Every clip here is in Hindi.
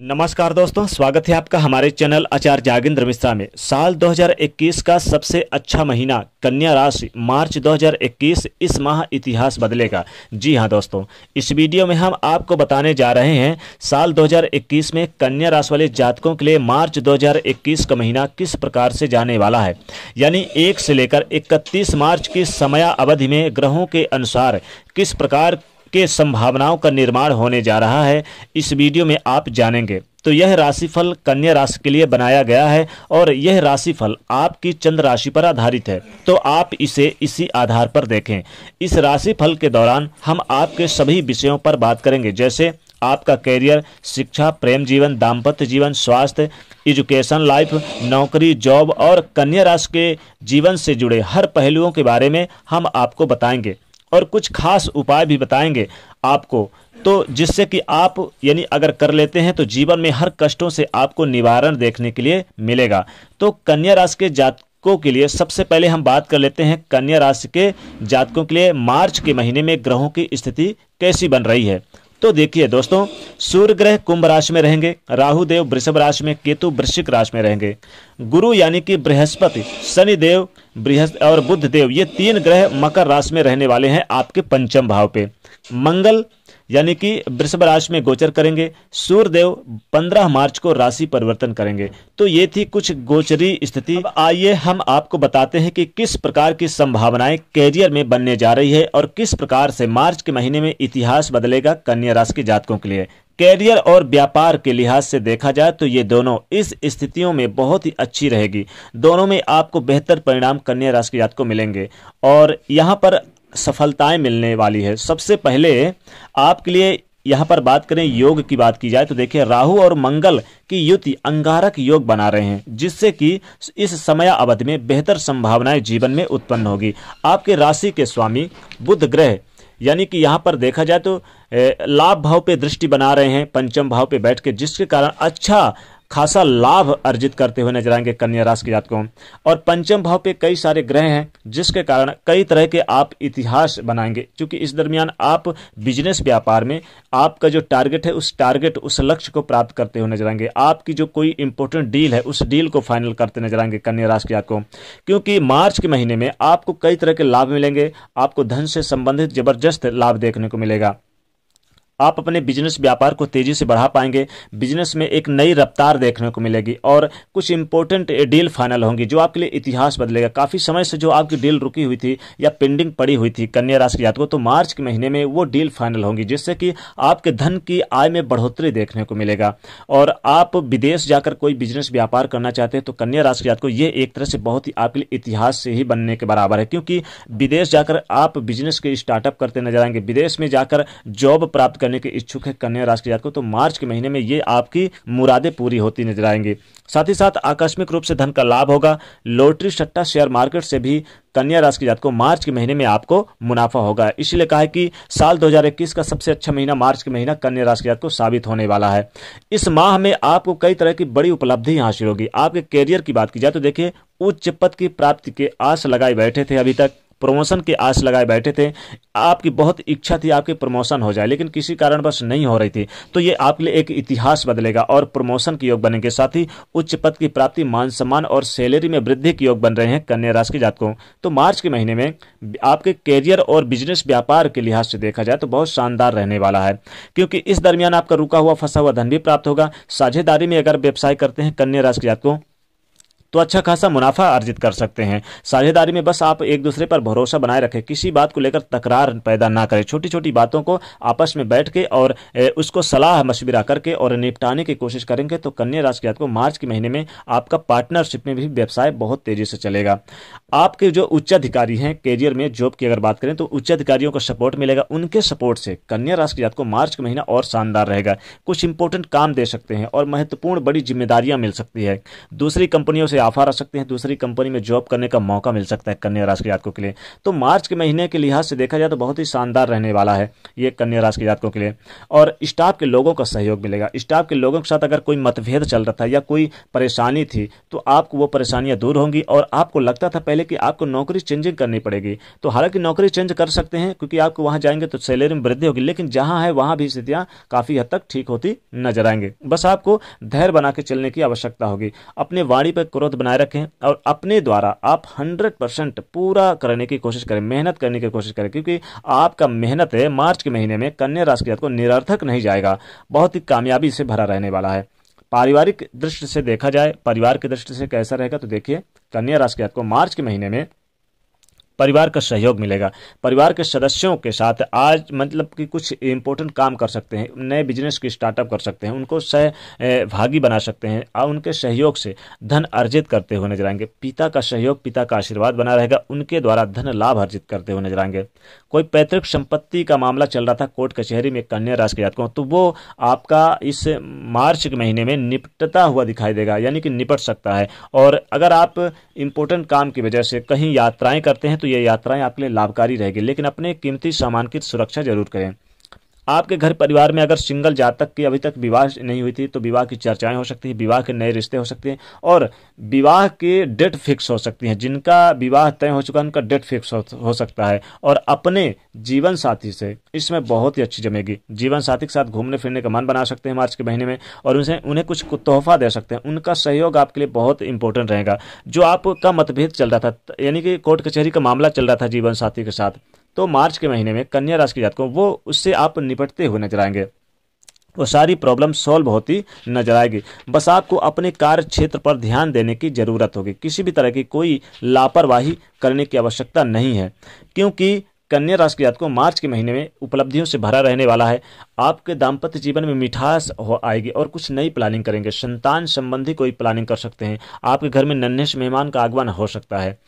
नमस्कार दोस्तों स्वागत है आपका हमारे चैनल आचार्य जागेंद्र मिश्रा में साल 2021 का सबसे अच्छा महीना कन्या राशि मार्च 2021 इस माह इतिहास बदलेगा जी हां दोस्तों इस वीडियो में हम आपको बताने जा रहे हैं साल 2021 में कन्या राशि वाले जातकों के लिए मार्च 2021 का महीना किस प्रकार से जाने वाला है यानी एक से लेकर इकतीस मार्च की समय अवधि में ग्रहों के अनुसार किस प्रकार के संभावनाओं का निर्माण होने जा रहा है इस वीडियो में आप जानेंगे तो यह राशिफल कन्या राशि के लिए बनाया गया है और यह राशिफल आपकी चंद्र राशि पर आधारित है तो आप इसे इसी आधार पर देखें इस राशिफल के दौरान हम आपके सभी विषयों पर बात करेंगे जैसे आपका कैरियर शिक्षा प्रेम जीवन दाम्पत्य जीवन स्वास्थ्य एजुकेशन लाइफ नौकरी जॉब और कन्या राशि के जीवन से जुड़े हर पहलुओं के बारे में हम आपको बताएंगे और कुछ खास उपाय भी बताएंगे आपको तो जिससे कि आप यानी अगर कर लेते हैं तो जीवन में हर कष्टों से आपको निवारण देखने के लिए मिलेगा तो कन्या राशि के जात जातकों के लिए सबसे पहले हम बात कर लेते हैं कन्या राशि के जातकों के लिए मार्च के महीने में ग्रहों की स्थिति कैसी बन रही है तो देखिए दोस्तों सूर्य ग्रह कुंभ राशि में रहेंगे राहु देव वृषभ राशि में केतु वृश्चिक राशि में रहेंगे गुरु यानी कि बृहस्पति शनि देव बृहस्पति और बुद्ध देव ये तीन ग्रह मकर राशि में रहने वाले हैं आपके पंचम भाव पे मंगल यानी कि वृषभ राशि में गोचर करेंगे सूर्यदेव 15 मार्च को राशि परिवर्तन करेंगे तो ये थी कुछ गोचरी स्थिति आइए हम आपको बताते हैं कि किस प्रकार की संभावनाएं कैरियर में बनने जा रही है और किस प्रकार से मार्च के महीने में इतिहास बदलेगा कन्या राशि के जातकों के लिए कैरियर और व्यापार के लिहाज से देखा जाए तो ये दोनों इस स्थितियों में बहुत ही अच्छी रहेगी दोनों में आपको बेहतर परिणाम कन्या राशि के जातकों मिलेंगे और यहाँ पर सफलताएं मिलने वाली है सबसे पहले आपके लिए यहाँ पर बात करें योग की बात की जाए तो देखिए राहु और मंगल की युति अंगारक योग बना रहे हैं जिससे कि इस समय अवधि में बेहतर संभावनाएं जीवन में उत्पन्न होगी आपके राशि के स्वामी बुध ग्रह यानी कि यहाँ पर देखा जाए तो लाभ भाव पे दृष्टि बना रहे हैं पंचम भाव पे बैठ के जिसके कारण अच्छा खासा लाभ अर्जित करते हुए नजर आएंगे कन्या राशि के जातकों और पंचम भाव पे कई सारे ग्रह हैं जिसके कारण कई तरह के आप इतिहास बनाएंगे क्योंकि इस दरमियान आप बिजनेस व्यापार में आपका जो टारगेट है उस टारगेट उस लक्ष्य को प्राप्त करते हुए नजर आएंगे आपकी जो कोई इंपोर्टेंट डील है उस डील को फाइनल करते नजर आएंगे कन्या राशि के जातकों क्योंकि मार्च के महीने में आपको कई तरह के लाभ मिलेंगे आपको धन से संबंधित जबरदस्त लाभ देखने को मिलेगा आप अपने बिजनेस व्यापार को तेजी से बढ़ा पाएंगे बिजनेस में एक नई रफ्तार देखने को मिलेगी और कुछ इंपॉर्टेंट डील फाइनल होंगी जो आपके लिए इतिहास बदलेगा काफ़ी समय से जो आपकी डील रुकी हुई थी या पेंडिंग पड़ी हुई थी कन्या राशि जात को तो मार्च के महीने में वो डील फाइनल होंगी जिससे कि आपके धन की आय में बढ़ोतरी देखने को मिलेगा और आप विदेश जाकर कोई बिजनेस व्यापार करना चाहते हैं तो कन्या राशि जात को ये एक तरह से बहुत ही आपके लिए इतिहास से ही बनने के बराबर है क्योंकि विदेश जाकर आप बिजनेस के स्टार्टअप करते नजर आएंगे विदेश में जाकर जॉब प्राप्त करने के इच्छुक है कन्या राशि के जातकों तो मार्च के महीने में ये आपकी मुरादें पूरी होती नजर आएंगी साथ ही साथ आकस्मिक रूप से धन का लाभ होगा लॉटरी सट्टा शेयर मार्केट से भी कन्या राशि के जातकों मार्च के महीने में आपको मुनाफा होगा इसलिए कहा है कि साल 2021 का सबसे अच्छा महीना मार्च के महीना कन्या राशि के जातकों साबित होने वाला है इस माह में आपको कई तरह की बड़ी उपलब्धि हासिल होगी आपके कैरियर की बात की जाए तो देखिए उच्च पद की प्राप्ति के आस लगाए बैठे थे अभी तक प्रमोशन की आस लगाए बैठे थे आपकी बहुत इच्छा थी आपके प्रमोशन हो जाए लेकिन किसी कारणवश नहीं हो रही थी तो ये आपके लिए एक इतिहास बदलेगा और प्रमोशन के योग बनेंगे साथ ही उच्च पद की प्राप्ति मान सम्मान और सैलरी में वृद्धि के योग बन रहे हैं कन्या राशि के जातकों तो मार्च के महीने में आपके कैरियर और बिजनेस व्यापार के लिहाज से देखा जाए तो बहुत शानदार रहने वाला है क्योंकि इस दरमियान आपका रुका हुआ फंसा हुआ धन भी प्राप्त होगा साझेदारी में अगर व्यवसाय करते हैं कन्या राशि के जातकों तो अच्छा खासा मुनाफा अर्जित कर सकते हैं साझेदारी में बस आप एक दूसरे पर भरोसा बनाए रखें किसी बात को लेकर तकरार पैदा ना करें छोटी छोटी बातों को आपस में बैठ के और उसको सलाह मशविरा करके और निपटाने की कोशिश करेंगे तो कन्या राशि के को मार्च के महीने में आपका पार्टनरशिप में भी व्यवसाय बहुत तेजी से चलेगा आपके जो उच्चाधिकारी हैं कैरियर में जॉब की अगर बात करें तो उच्च अधिकारियों का सपोर्ट मिलेगा उनके सपोर्ट से कन्या राशि की को मार्च का महीना और शानदार रहेगा कुछ इंपोर्टेंट काम दे सकते हैं और महत्वपूर्ण बड़ी जिम्मेदारियां मिल सकती है दूसरी कंपनियों से से ऑफर आ सकते हैं दूसरी कंपनी में जॉब करने का मौका मिल सकता है कन्या राशि के जातकों के लिए तो मार्च के महीने के लिहाज से देखा जाए तो बहुत ही शानदार रहने वाला है ये कन्या राशि के जातकों के लिए और स्टाफ के लोगों का सहयोग मिलेगा स्टाफ के लोगों के साथ अगर कोई मतभेद चल रहा था या कोई परेशानी थी तो आपको वो परेशानियां दूर होंगी और आपको लगता था पहले कि आपको नौकरी चेंजिंग करनी पड़ेगी तो हालांकि नौकरी चेंज कर सकते हैं क्योंकि आपको वहां जाएंगे तो सैलरी में वृद्धि होगी लेकिन जहां है वहां भी स्थितियां काफी हद तक ठीक होती नजर आएंगे बस आपको धैर्य बना के चलने की आवश्यकता होगी अपने वाणी पर क्रोध मनोबल बनाए रखें और अपने द्वारा आप हंड्रेड परसेंट पूरा करने की कोशिश करें मेहनत करने की कोशिश करें क्योंकि आपका मेहनत है मार्च के महीने में कन्या राशि के को निरर्थक नहीं जाएगा बहुत ही कामयाबी से भरा रहने वाला है पारिवारिक दृष्टि से देखा जाए परिवार की दृष्टि से कैसा रहेगा तो देखिए कन्या राशि के को मार्च के महीने में परिवार का सहयोग मिलेगा परिवार के सदस्यों के साथ आज मतलब कि कुछ इम्पोर्टेंट काम कर सकते हैं नए बिजनेस की स्टार्टअप कर सकते हैं उनको सह भागी बना सकते हैं और उनके सहयोग से धन अर्जित करते हुए नजर आएंगे पिता का सहयोग पिता का आशीर्वाद बना रहेगा उनके द्वारा धन लाभ अर्जित करते हुए नजर आएंगे कोई पैतृक संपत्ति का मामला चल रहा था कोर्ट कचहरी में कन्या राशि के जातकों तो वो आपका इस मार्च के महीने में निपटता हुआ दिखाई देगा यानी कि निपट सकता है और अगर आप इम्पोर्टेंट काम की वजह से कहीं यात्राएं करते हैं तो तो यात्राएं आपके लिए लाभकारी रहेगी लेकिन अपने कीमती सामान की सुरक्षा जरूर करें आपके घर परिवार में अगर सिंगल जातक की अभी तक विवाह नहीं हुई थी तो विवाह की चर्चाएं हो सकती हैं विवाह के नए रिश्ते हो सकते हैं और विवाह के डेट फिक्स हो सकती हैं जिनका विवाह तय हो चुका है उनका डेट फिक्स हो, हो सकता है और अपने जीवन साथी से इसमें बहुत ही अच्छी जमेगी जीवन साथी के साथ घूमने फिरने का मन बना सकते हैं मार्च के महीने में और उनसे उन्हें कुछ तोहफा दे सकते हैं उनका सहयोग आपके लिए बहुत इंपॉर्टेंट रहेगा जो आपका मतभेद चल रहा था यानी कि कोर्ट कचहरी का मामला चल रहा था जीवन साथी के साथ तो मार्च के महीने में कन्या राशि के जातकों वो उससे आप निपटते हुए नजर आएंगे वो सारी प्रॉब्लम सॉल्व होती नजर आएगी बस आपको अपने कार्य क्षेत्र पर ध्यान देने की ज़रूरत होगी किसी भी तरह की कोई लापरवाही करने की आवश्यकता नहीं है क्योंकि कन्या राशि के जातकों मार्च के महीने में उपलब्धियों से भरा रहने वाला है आपके दाम्पत्य जीवन में मिठास हो आएगी और कुछ नई प्लानिंग करेंगे संतान संबंधी कोई प्लानिंग कर सकते हैं आपके घर में नन्हे मेहमान का आगमन हो सकता है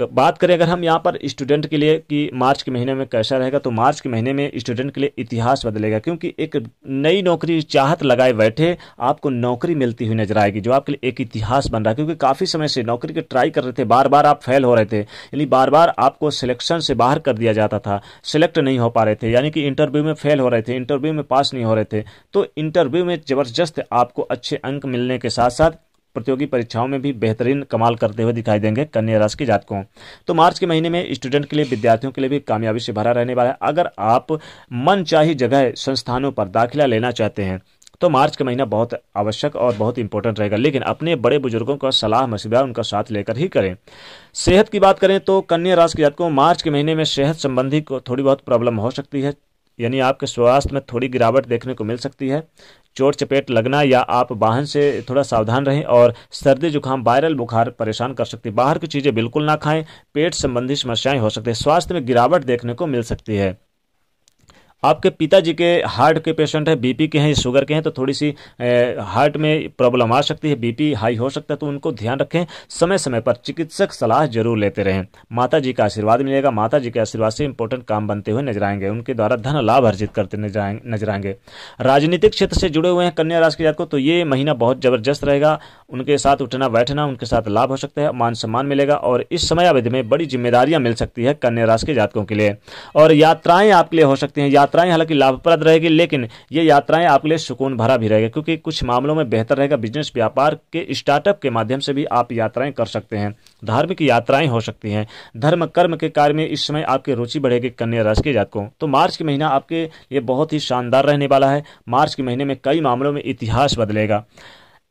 बात करें अगर हम यहाँ पर स्टूडेंट के लिए कि मार्च के महीने में कैसा रहेगा तो मार्च के महीने में स्टूडेंट के लिए इतिहास बदलेगा क्योंकि एक नई नौकरी चाहत लगाए बैठे आपको नौकरी मिलती हुई नजर आएगी जो आपके लिए एक इतिहास बन रहा है क्योंकि काफ़ी समय से नौकरी के ट्राई कर रहे थे बार बार आप फेल हो रहे थे यानी बार बार आपको सिलेक्शन से बाहर कर दिया जाता था सिलेक्ट नहीं हो पा रहे थे यानी कि इंटरव्यू में फेल हो रहे थे इंटरव्यू में पास नहीं हो रहे थे तो इंटरव्यू में ज़बरदस्त आपको अच्छे अंक मिलने के साथ साथ प्रतियोगी परीक्षाओं में भी बेहतरीन कमाल करते हुए दिखाई देंगे कन्या राशि के जातकों तो मार्च के महीने में स्टूडेंट के लिए विद्यार्थियों के लिए भी कामयाबी से भरा रहने वाला है अगर आप मन चाही जगह संस्थानों पर दाखिला लेना चाहते हैं तो मार्च का महीना बहुत आवश्यक और बहुत इंपॉर्टेंट रहेगा लेकिन अपने बड़े बुजुर्गों का सलाह मशवरा उनका साथ लेकर ही करें सेहत की बात करें तो कन्या राशि के जातकों मार्च के महीने में सेहत संबंधी को थोड़ी बहुत प्रॉब्लम हो सकती है यानी आपके स्वास्थ्य में थोड़ी गिरावट देखने को मिल सकती है चोट चपेट लगना या आप वाहन से थोड़ा सावधान रहें और सर्दी जुकाम वायरल बुखार परेशान कर सकती बाहर की चीज़ें बिल्कुल ना खाएं पेट संबंधी समस्याएं हो सकती है स्वास्थ्य में गिरावट देखने को मिल सकती है आपके पिताजी के हार्ट के पेशेंट है बीपी के हैं शुगर के हैं तो थोड़ी सी हार्ट में प्रॉब्लम आ सकती है बीपी हाई हो सकता है तो उनको ध्यान रखें समय समय पर चिकित्सक सलाह जरूर लेते रहें माता जी का आशीर्वाद मिलेगा माता जी के आशीर्वाद से इंपॉर्टेंट काम बनते हुए नजर आएंगे उनके द्वारा धन लाभ अर्जित करते नजर आएंगे राजनीतिक क्षेत्र से जुड़े हुए हैं कन्या राशि के जात को तो ये महीना बहुत जबरदस्त रहेगा उनके साथ उठना बैठना उनके साथ लाभ हो सकता है मान सम्मान मिलेगा और इस समय अवधि में बड़ी जिम्मेदारियां मिल सकती है कन्या राशि के जातकों के लिए और यात्राएं आपके लिए हो सकती हैं यात्रा यात्राएं हालांकि लाभप्रद रहेगी लेकिन ये यात्राएं आपके लिए सुकून भरा भी रहेगा क्योंकि कुछ मामलों में बेहतर रहेगा बिजनेस व्यापार के स्टार्टअप के माध्यम से भी आप यात्राएं कर सकते हैं धार्मिक यात्राएं हो सकती हैं धर्म कर्म के कार्य में इस समय आपकी रुचि बढ़ेगी कन्या राशि के जातकों तो मार्च के महीना आपके लिए बहुत ही शानदार रहने वाला है मार्च के महीने में कई मामलों में इतिहास बदलेगा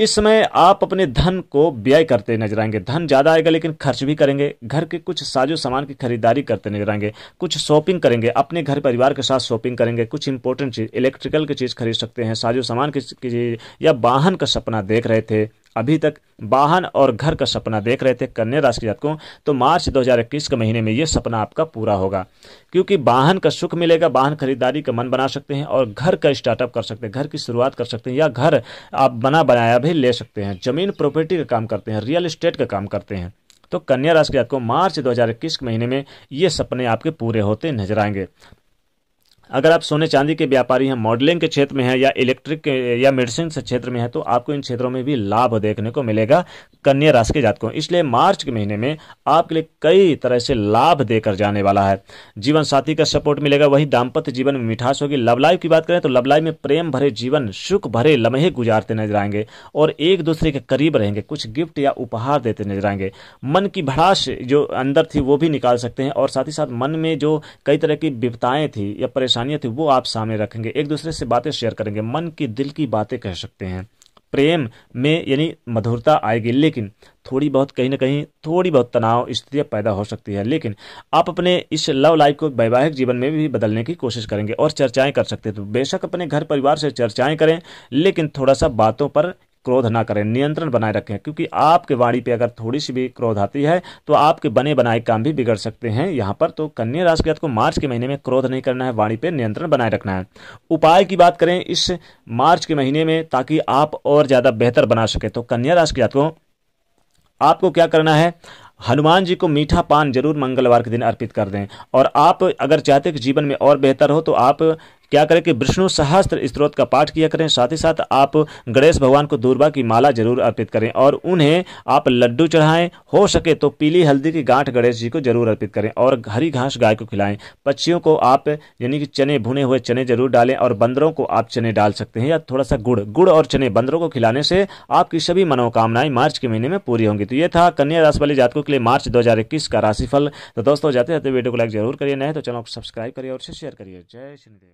इस समय आप अपने धन को व्यय करते नजर आएंगे धन ज्यादा आएगा लेकिन खर्च भी करेंगे घर के कुछ साजो सामान की खरीदारी करते नजर आएंगे कुछ शॉपिंग करेंगे अपने घर परिवार के साथ शॉपिंग करेंगे कुछ इंपॉर्टेंट चीज इलेक्ट्रिकल की चीज खरीद सकते हैं साजो सामान की चीज या वाहन का सपना देख रहे थे अभी तक वाहन और घर का सपना देख रहे थे कन्या राशि के जातकों तो मार्च 2021 के महीने में ये सपना आपका पूरा होगा क्योंकि वाहन का सुख मिलेगा वाहन खरीदारी का मन बना सकते हैं और घर का स्टार्टअप कर सकते हैं घर की शुरुआत कर सकते हैं या घर आप बना बनाया भी ले सकते हैं जमीन प्रॉपर्टी का काम करते हैं रियल इस्टेट का काम करते हैं तो कन्या राशि के जातकों मार्च 2021 के महीने में ये सपने आपके पूरे होते नजर आएंगे अगर आप सोने चांदी के व्यापारी हैं मॉडलिंग के क्षेत्र में हैं या इलेक्ट्रिक या मेडिसिन क्षेत्र में हैं तो आपको इन क्षेत्रों में भी लाभ देखने को मिलेगा कन्या राशि के जातकों इसलिए मार्च के महीने में आपके लिए कई तरह से लाभ देकर जाने वाला है जीवन साथी का सपोर्ट मिलेगा वही दाम्पत्य जीवन में मिठास होगी लव लाइफ की बात करें तो लव लाइफ में प्रेम भरे जीवन सुख भरे लम्हे गुजारते नजर आएंगे और एक दूसरे के करीब रहेंगे कुछ गिफ्ट या उपहार देते नजर आएंगे मन की भड़ास जो अंदर थी वो भी निकाल सकते हैं और साथ ही साथ मन में जो कई तरह की विपताएं थी या परेशानी इंसानियत है वो आप सामने रखेंगे एक दूसरे से बातें शेयर करेंगे मन की दिल की बातें कह सकते हैं प्रेम में यानी मधुरता आएगी लेकिन थोड़ी बहुत कहीं ना कहीं थोड़ी बहुत तनाव स्थितियाँ पैदा हो सकती है लेकिन आप अपने इस लव लाइफ को वैवाहिक जीवन में भी बदलने की कोशिश करेंगे और चर्चाएं कर सकते हैं तो बेशक अपने घर परिवार से चर्चाएं करें लेकिन थोड़ा सा बातों पर क्रोध ना करें नियंत्रण बनाए रखें क्योंकि आपके वाणी पे अगर थोड़ी सी भी क्रोध आती है तो आपके बने बनाए काम भी बिगड़ सकते हैं यहाँ पर तो कन्या राशि को मार्च के महीने में क्रोध नहीं करना है वाणी पे नियंत्रण बनाए रखना है उपाय की बात करें इस मार्च के महीने में ताकि आप और ज़्यादा बेहतर बना सके तो कन्या राशि को आपको क्या करना है हनुमान जी को मीठा पान जरूर मंगलवार के दिन अर्पित कर दें और आप अगर चाहते कि जीवन में और बेहतर हो तो आप क्या करें कि विष्णु सहस्त्र स्त्रोत का पाठ किया करें साथ ही साथ आप गणेश भगवान को दूरबा की माला जरूर अर्पित करें और उन्हें आप लड्डू चढ़ाएं हो सके तो पीली हल्दी की गांठ गणेश जी को जरूर अर्पित करें और हरी घास गाय को खिलाएं पक्षियों को आप यानी कि चने भुने हुए चने जरूर डालें और बंदरों को आप चने डाल सकते हैं या थोड़ा सा गुड़ गुड़ और चने बंदरों को खिलाने से आपकी सभी मनोकामनाएं मार्च के महीने में पूरी होंगी तो ये था कन्या राशि वाले जातकों के लिए मार्च इक्कीस का राशिफल तो दोस्तों जाते जाते वीडियो को लाइक जरूर करिए नए तो चैनल को सब्सक्राइब करिए और शेयर करिए जय श्रीदेव